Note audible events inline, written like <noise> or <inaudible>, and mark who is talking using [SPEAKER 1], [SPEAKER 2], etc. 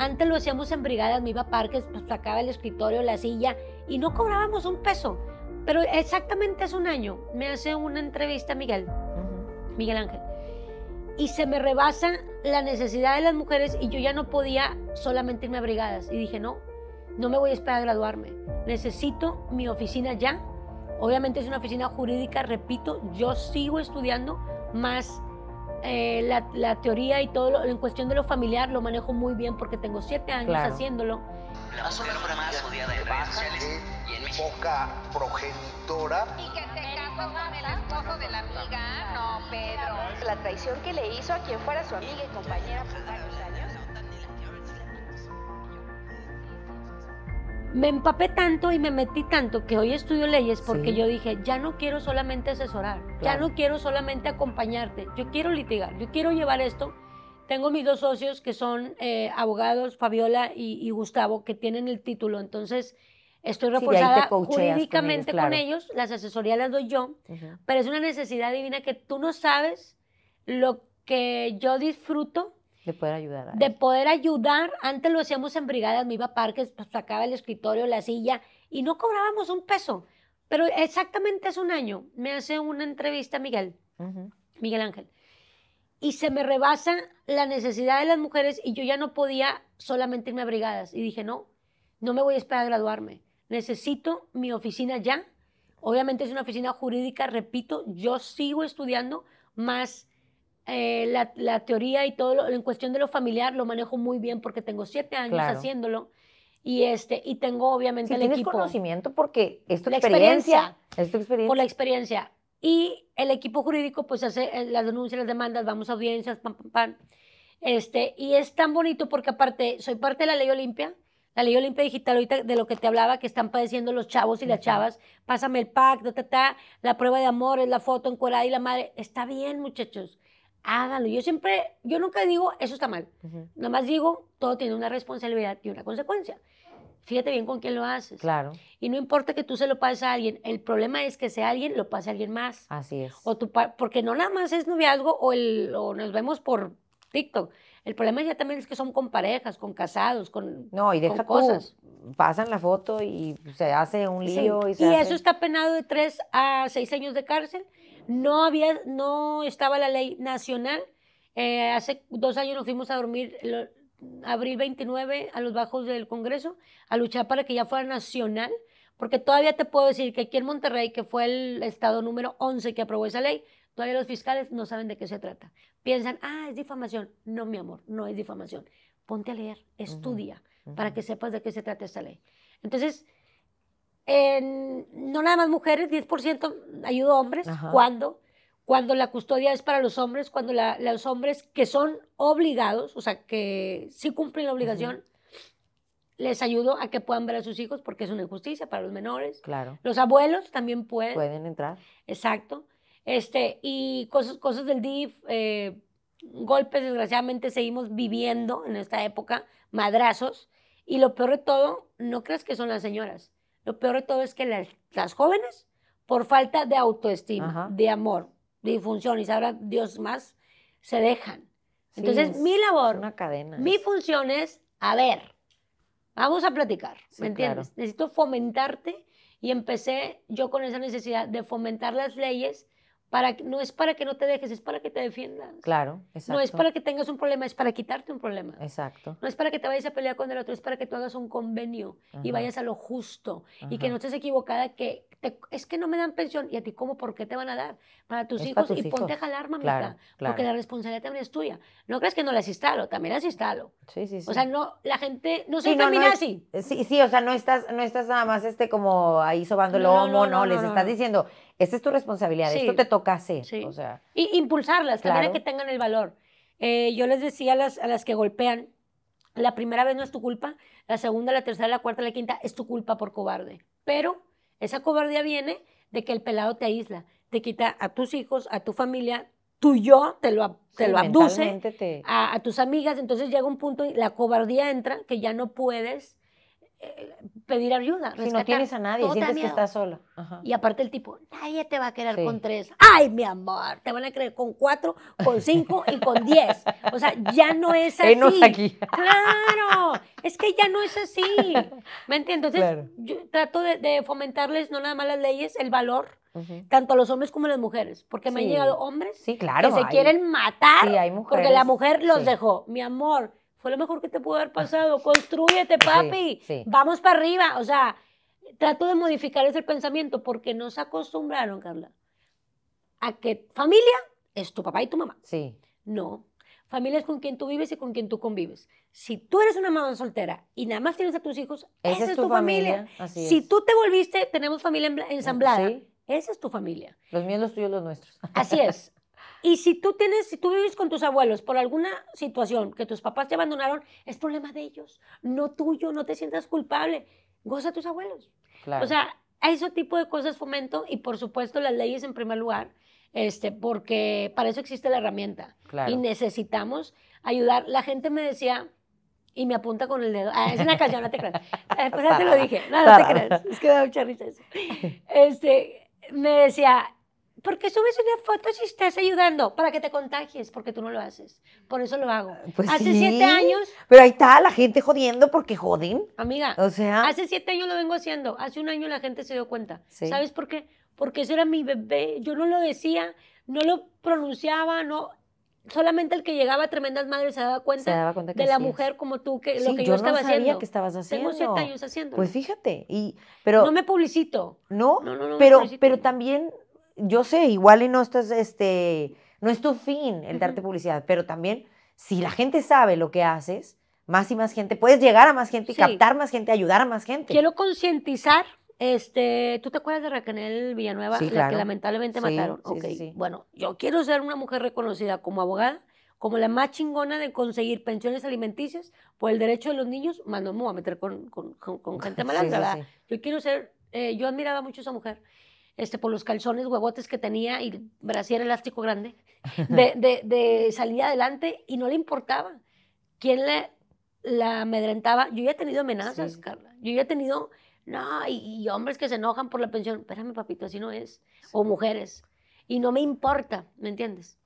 [SPEAKER 1] Antes lo hacíamos en brigadas, me iba a parques, pues, sacaba el escritorio, la silla y no cobrábamos un peso. Pero exactamente hace un año me hace una entrevista Miguel, Miguel Ángel, y se me rebasa la necesidad de las mujeres y yo ya no podía solamente irme a brigadas. Y dije, no, no me voy a esperar a graduarme, necesito mi oficina ya. Obviamente es una oficina jurídica, repito, yo sigo estudiando más eh, la, la, teoría y todo lo, en cuestión de lo familiar lo manejo muy bien porque tengo siete años claro. haciéndolo. La mujer más odiada en redes sociales y en Poca progenitora. Y que te casas con el esposo de la amiga, no, Pedro. La traición que le hizo a quien fuera su amiga y compañera por me empapé tanto y me metí tanto que hoy estudio leyes porque yo dije, ya no quiero solamente asesorar, ya no quiero solamente acompañarte, yo quiero litigar, yo quiero llevar esto. Tengo mis dos socios que son eh, abogados, Fabiola y, Gustavo, que tienen el título, entonces estoy reforzada jurídicamente con ellos, las asesorías las doy yo, pero es una necesidad divina que tú no sabes lo que yo disfruto de poder ayudar. de poder ayudar. Antes lo hacíamos en brigadas, me iba a parques, pues, sacaba el escritorio, la silla y no cobrábamos un peso. Pero exactamente hace un año me hace una entrevista Miguel, Miguel Ángel, y se me rebasa la necesidad de las mujeres y yo ya no podía solamente irme a brigadas. Y dije, no, no me voy a esperar a graduarme. Necesito mi oficina ya. Obviamente es una oficina jurídica, repito, yo sigo estudiando, más eh, la, teoría y todo en cuestión de lo familiar lo manejo muy bien porque tengo siete años haciéndolo y este y tengo obviamente si el tienes conocimiento porque es tu experiencia, es experiencia por la experiencia y el equipo jurídico pues hace eh, las denuncias las demandas vamos a audiencias pam pam pam este y es tan bonito porque aparte soy parte de la ley Olimpia la ley Olimpia Digital, ahorita de lo que te hablaba, que están padeciendo los chavos y las chavas, pásame el pack, la prueba de amor, es la foto encuadrada y la madre. Está bien, muchachos hágalo, Yo siempre, yo nunca digo, eso está mal. nada más digo, todo tiene una responsabilidad y una consecuencia. Fíjate bien con quién lo haces. Claro. Y no importa que tú se lo pases a alguien, el problema es que sea alguien, lo pase a alguien más. Así es. O tu porque no nada más es noviazgo o, o nos vemos por TikTok. El problema ya también es que son con parejas, con casados, con No, y deja cosas. Tú, pasan la foto y se hace un lío. Y, y eso está penado de tres a seis años de cárcel no había, no estaba la ley nacional. Eh, hace dos años nos fuimos a dormir, abril 29, a los bajos del Congreso, a luchar para que ya fuera nacional, porque todavía te puedo decir que aquí en Monterrey, que fue el estado número 11 que aprobó esa ley, todavía los fiscales no saben de qué se trata. Piensan, ah, es difamación. No, mi amor, no es difamación. Ponte a leer, estudia, para que sepas de qué se trata esta ley. Entonces, no nada más mujeres, 10% ayudo a hombres. ¿Cuándo? Cuando la custodia es para los hombres, cuando los hombres que son obligados, o sea, que sí cumplen la obligación, les ayudo a que puedan ver a sus hijos porque es una injusticia para los menores. Claro. Los abuelos también pueden. Pueden entrar. Exacto. Este, y cosas, cosas del DIF, eh, golpes, desgraciadamente seguimos viviendo en esta época, madrazos. Y lo peor de todo, no creas que son las señoras lo peor de todo es que las, jóvenes, por falta de autoestima, de amor, de función, y sabrán Dios más, se dejan. Entonces, mi labor, una cadena, mi función es, a ver, vamos a platicar, ¿me entiendes? Necesito fomentarte y empecé yo con esa necesidad de fomentar las leyes no es para que no te dejes, es para que te defiendas. Claro, exacto. No es para que tengas un problema, es para quitarte un problema. Exacto. No es para que te vayas a pelear con el otro, es para que tú hagas un convenio y vayas a lo justo y que no estés equivocada que es que no me dan pensión y a ti cómo, ¿por qué te van a dar? Para tus hijos y ponte a jalar, mamita, porque la responsabilidad también es tuya. No crees que no las instalo, también has instalo. Sí, sí, sí. O sea, no, la gente, no se termina así. sí, sí, o sea, no estás, no estás nada más este como ahí sobando el no, no, les estás diciendo esa es tu responsabilidad, esto te toca hacer. y impulsarlas, claro. que tengan el valor. Eh, yo les decía a las, a las que golpean, la primera vez no es tu culpa, la segunda, la tercera, la cuarta, la quinta, es tu culpa por cobarde. Pero esa cobardía viene de que el pelado te aísla, te quita a tus hijos, a tu familia, tu yo te lo, abduce, a, a, tus amigas, entonces llega un punto y la cobardía entra que ya no puedes eh, pedir ayuda. Si no tienes a nadie, sientes que estás solo. Y aparte el tipo, nadie te va a querer con tres. Ay, mi amor, te van a querer con cuatro, con cinco y con diez. O sea, ya no es <laughs> así. <laughs> Claro, es que ya no es así. ¿Me entiendes? Entonces, yo trato de, fomentarles no nada más las leyes, el valor. Tanto a los hombres como a las mujeres, porque me han llegado hombres que se quieren matar porque la mujer los dejó. Mi amor, fue lo mejor que te pudo haber pasado. Construyete, papi. Vamos para arriba. O sea, trato de modificar ese pensamiento porque nos acostumbraron, Carla, a que familia es tu papá y tu mamá. Sí. No. Familia es con quien tú vives y con quien tú convives. Si tú eres una mamá soltera y nada más tienes a tus hijos, esa, es, tu, familia. Así es. si tú te volviste, tenemos familia ensamblada. Sí. Esa es tu familia. Los míos, los tuyos, los nuestros. Así es. <laughs> Y si tú tienes, si tú vives con tus abuelos por alguna situación que tus papás te abandonaron, es problema de ellos, no tuyo, no te sientas culpable. Goza a tus abuelos. O sea, a ese tipo de cosas fomento y por supuesto las leyes en primer lugar, este, porque para eso existe la herramienta. Y necesitamos ayudar. La gente me decía, y me apunta con el dedo. Ah, es una canción, no te creas. Después eh, pues ya te lo dije. No, no te creas. Es que da mucha risa eso. Este, me decía, ¿Por qué subes una foto si estás ayudando? Para que te contagies, porque tú no lo haces. Por eso lo hago. Ah, pues hace siete años. Pero ahí está la gente jodiendo porque joden. Amiga, o sea. Hace siete años lo vengo haciendo. Hace un año la gente se dio cuenta. ¿Sabes por qué? Porque eso era mi bebé. Yo no lo decía, no lo pronunciaba, no. Solamente el que llegaba a tremendas madres se daba cuenta, de la mujer como tú, que lo que yo, yo no estaba sabía haciendo. que estabas haciendo. Tengo siete años haciendo. Pues fíjate. Y, pero, no me publicito. No, no, no, pero, pero también yo sé, igual y no estás, este, no es tu fin el darte publicidad, pero también si la gente sabe lo que haces, más y más gente, puedes llegar a más gente, y captar más gente, ayudar a más gente. Quiero concientizar, este, ¿tú te acuerdas de Raquel Villanueva, la que lamentablemente sí, mataron? bueno, yo quiero ser una mujer reconocida como abogada, como la más chingona de conseguir pensiones alimenticias por el derecho de los niños, más no me voy a meter con, con, con, <laughs> gente malandra, Yo quiero ser, eh, yo admiraba mucho a esa mujer este, por los calzones huevotes que tenía y brasier elástico grande, <laughs> de, de, salir adelante y no le importaba quién le, la amedrentaba. Yo ya he tenido amenazas, Carla. Yo ya he tenido, no, y, hombres que se enojan por la pensión. Espérame, papito, así no es. O mujeres. Y no me importa, ¿me entiendes?